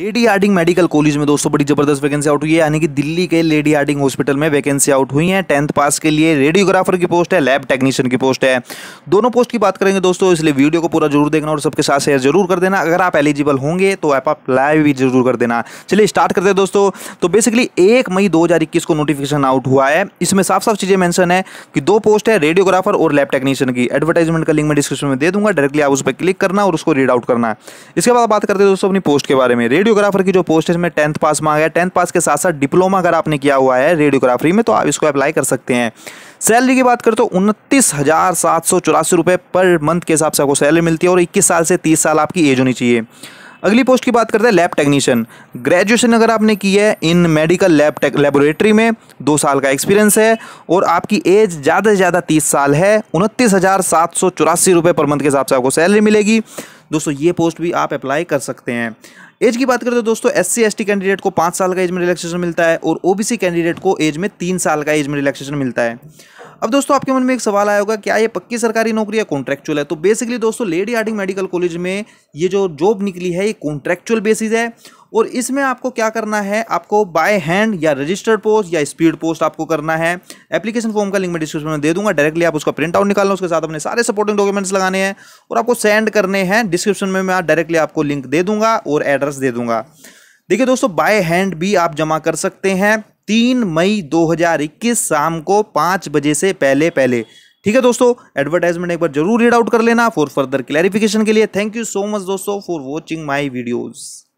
lady Hardinge medical college में दोस्तों बड़ी जबरदस्त वैकेंसी आउट हुई है यानी कि दिल्ली के लेडी हार्डिंग हॉस्पिटल में वैकेंसी आउट हुई है टेंथ पास के लिए रेडियोग्राफर की पोस्ट है लैब टेक्नीशियन की पोस्ट है दोनों पोस्ट की बात करेंगे दोस्तों इसलिए वीडियो को पूरा जरूर देखना और सबके साथ शेयर जरूर कर देना अगर आप एलिजिबल होंगे तो आप लाइव भी जरूर कर देना चलिए स्टार्ट करते हैं दोस्तों तो बेसिकली एक मई दो को नोटिफिकेशन आउट हुआ है इसमें साफ साफ चीज़ें मैंशन है कि दो पोस्ट है रेडियोग्राफर और लैब टेक्नीशियन की एडवर्टाइजमेंट का लिंक मैं डिस्क्रिप्शन में दे दूंगा डायरेक्टली आप उस पर क्लिक करना और उसको रीड आउट करना इसके बाद बात करते हैं दोस्तों अपनी पोस्ट के बारे में रेडियो रेडियोग्राफर की जो पोस्ट है इसमें टेंथ पास मांगा है टेंथ पास के साथ साथ डिप्लोमा अगर आपने किया हुआ है रेडियोग्राफरी में तो आप इसको अप्लाई कर सकते हैं सैलरी की बात करें तो उनतीस हज़ार सात सौ चौरासी रुपये पर मंथ के हिसाब से आपको सैलरी मिलती है और इक्कीस साल से तीस साल आपकी एज होनी चाहिए अगली पोस्ट की बात करते हैं लैब टेक्नीशियन ग्रेजुएशन अगर आपने की है इन मेडिकल लैब टेक लेबोरेटरी में दो साल का एक्सपीरियंस है और आपकी एज ज़्यादा से ज़्यादा तीस साल है उनतीस हज़ार सात सौ चौरासी रुपये पर मंथ के हिसाब से आपको सैलरी मिलेगी दोस्तों ये पोस्ट भी आप अप्लाई कर सकते हैं एज की बात करें तो दोस्तों एस सी कैंडिडेट को पाँच साल का एज में रिलैक्सेशन मिलता है और ओबीसी कैंडिडेट को एज में तीन साल का एज में रिलैक्सेशन मिलता है अब दोस्तों आपके मन में एक सवाल आया होगा क्या ये पक्की सरकारी नौकरी या कॉन्ट्रेक्चुअल है तो बेसिकली दोस्तों लेडी आर्डिंग मेडिकल कॉलेज में ये जो जॉब निकली है ये कॉन्ट्रेक्चुअल बेसिस है और इसमें आपको क्या करना है आपको बाय हैंड या रजिस्टर्ड पोस्ट या स्पीड पोस्ट आपको करना है एप्लीकेशन फॉर्म का लिंक मैं डिस्क्रिप्शन में दे दूंगा डायरेक्टली आप उसका प्रिंट आउट निकालना उसके साथ अपने सारे सपोर्टिंग डॉक्यूमेंट्स लगाने हैं और आपको सेंड करने हैं डिस्क्रिप्शन में मैं डायरेक्टली आपको लिंक दे दूंगा और एड्रेस दे दूंगा देखिए दोस्तों बाय हैंड भी आप जमा कर सकते हैं तीन मई 2021 शाम को पाँच बजे से पहले पहले ठीक है दोस्तों एडवर्टाइजमेंट एक बार जरूर रीड आउट कर लेना फॉर फर्दर क्लैरिफिकेशन के लिए थैंक यू सो मच दोस्तों फॉर वॉचिंग माई वीडियोज़